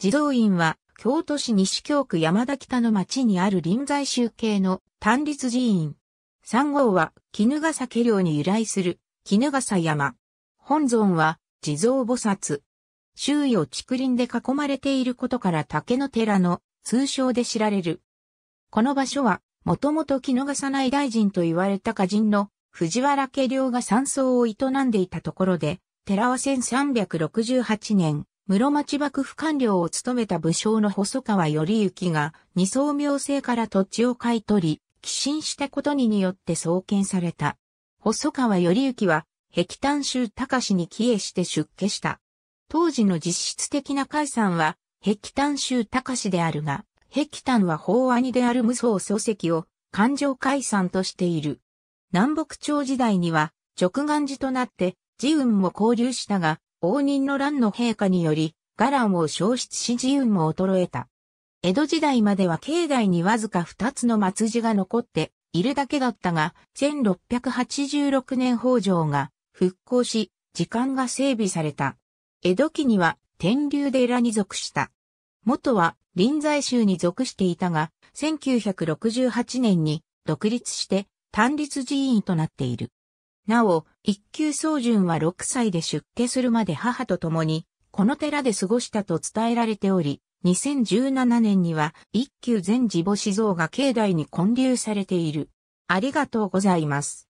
児童院は、京都市西京区山田北の町にある臨済宗系の単立寺院。三号は、絹笠家領に由来する、絹笠山。本尊は、地蔵菩薩。周囲を竹林で囲まれていることから竹の寺の通称で知られる。この場所は、もともと絹笠内大臣と言われた歌人の藤原家領が山荘を営んでいたところで、寺は1368年、室町幕府官僚を務めた武将の細川頼之が二層明星から土地を買い取り、寄進したことにによって創建された。細川頼之は、壁端州高氏に帰依して出家した。当時の実質的な解散は、壁端州高氏であるが、壁端は法兄である無双漱石を、環状解散としている。南北朝時代には、直眼寺となって、寺運も交流したが、応仁の乱の陛下により、伽藍を消失し自由も衰えた。江戸時代までは境内にわずか二つの末字が残っているだけだったが、1686年北条が復興し、時間が整備された。江戸期には天竜寺に属した。元は臨済宗に属していたが、1968年に独立して単立寺院となっている。なお、一級宗純は6歳で出家するまで母と共に、この寺で過ごしたと伝えられており、2017年には一級全地母子像が境内に建立されている。ありがとうございます。